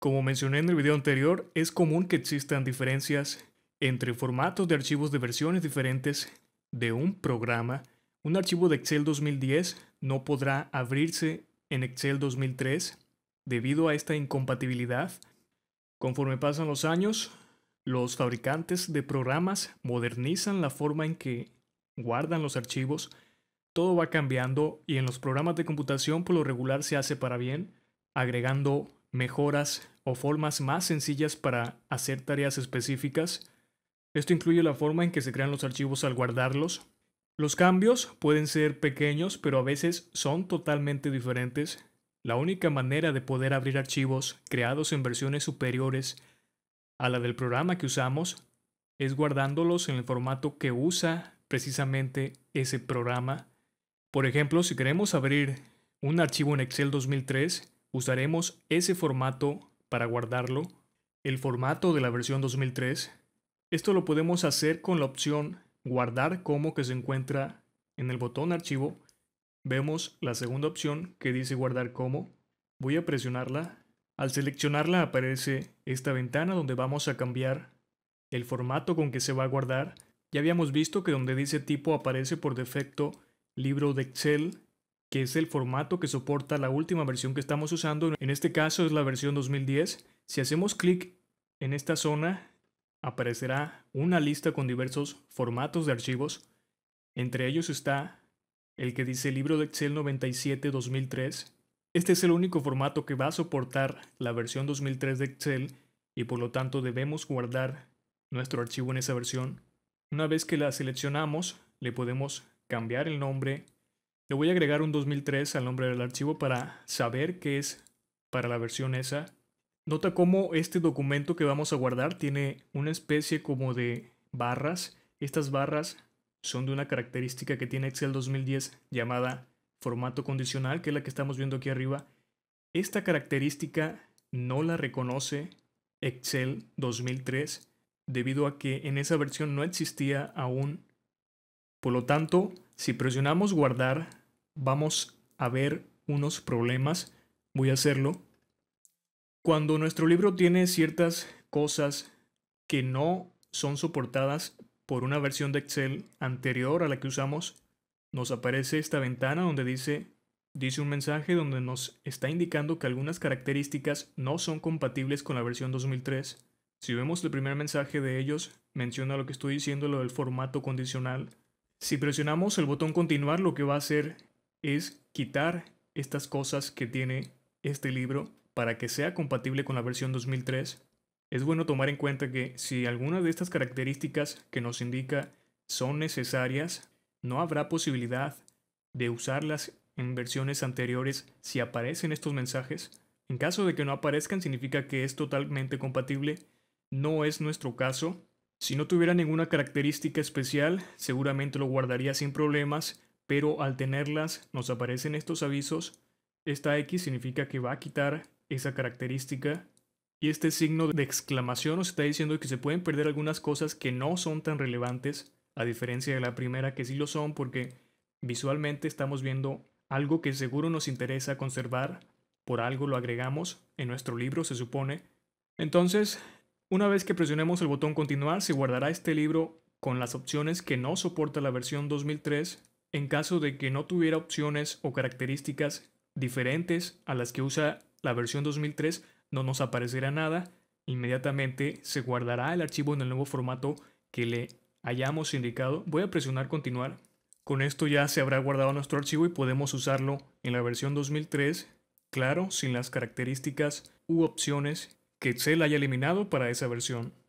Como mencioné en el video anterior, es común que existan diferencias entre formatos de archivos de versiones diferentes de un programa. Un archivo de Excel 2010 no podrá abrirse en Excel 2003 debido a esta incompatibilidad. Conforme pasan los años, los fabricantes de programas modernizan la forma en que guardan los archivos. Todo va cambiando y en los programas de computación por lo regular se hace para bien, agregando mejoras o formas más sencillas para hacer tareas específicas. Esto incluye la forma en que se crean los archivos al guardarlos. Los cambios pueden ser pequeños, pero a veces son totalmente diferentes. La única manera de poder abrir archivos creados en versiones superiores a la del programa que usamos es guardándolos en el formato que usa precisamente ese programa. Por ejemplo, si queremos abrir un archivo en Excel 2003, Usaremos ese formato para guardarlo, el formato de la versión 2003. Esto lo podemos hacer con la opción guardar como que se encuentra en el botón archivo. Vemos la segunda opción que dice guardar como. Voy a presionarla. Al seleccionarla aparece esta ventana donde vamos a cambiar el formato con que se va a guardar. Ya habíamos visto que donde dice tipo aparece por defecto libro de Excel que es el formato que soporta la última versión que estamos usando. En este caso es la versión 2010. Si hacemos clic en esta zona, aparecerá una lista con diversos formatos de archivos. Entre ellos está el que dice libro de Excel 97 2003. Este es el único formato que va a soportar la versión 2003 de Excel y por lo tanto debemos guardar nuestro archivo en esa versión. Una vez que la seleccionamos, le podemos cambiar el nombre le voy a agregar un 2003 al nombre del archivo para saber qué es para la versión esa. Nota cómo este documento que vamos a guardar tiene una especie como de barras. Estas barras son de una característica que tiene Excel 2010 llamada formato condicional, que es la que estamos viendo aquí arriba. Esta característica no la reconoce Excel 2003 debido a que en esa versión no existía aún. Por lo tanto, si presionamos guardar vamos a ver unos problemas, voy a hacerlo. Cuando nuestro libro tiene ciertas cosas que no son soportadas por una versión de Excel anterior a la que usamos, nos aparece esta ventana donde dice, dice un mensaje donde nos está indicando que algunas características no son compatibles con la versión 2003. Si vemos el primer mensaje de ellos, menciona lo que estoy diciendo, lo del formato condicional. Si presionamos el botón continuar, lo que va a hacer es quitar estas cosas que tiene este libro para que sea compatible con la versión 2003. Es bueno tomar en cuenta que si alguna de estas características que nos indica son necesarias, no habrá posibilidad de usarlas en versiones anteriores si aparecen estos mensajes. En caso de que no aparezcan significa que es totalmente compatible. No es nuestro caso. Si no tuviera ninguna característica especial, seguramente lo guardaría sin problemas pero al tenerlas nos aparecen estos avisos. Esta X significa que va a quitar esa característica y este signo de exclamación nos está diciendo que se pueden perder algunas cosas que no son tan relevantes, a diferencia de la primera que sí lo son porque visualmente estamos viendo algo que seguro nos interesa conservar, por algo lo agregamos en nuestro libro se supone. Entonces, una vez que presionemos el botón continuar, se guardará este libro con las opciones que no soporta la versión 2003 en caso de que no tuviera opciones o características diferentes a las que usa la versión 2003, no nos aparecerá nada. Inmediatamente se guardará el archivo en el nuevo formato que le hayamos indicado. Voy a presionar continuar. Con esto ya se habrá guardado nuestro archivo y podemos usarlo en la versión 2003, claro, sin las características u opciones que Excel haya eliminado para esa versión.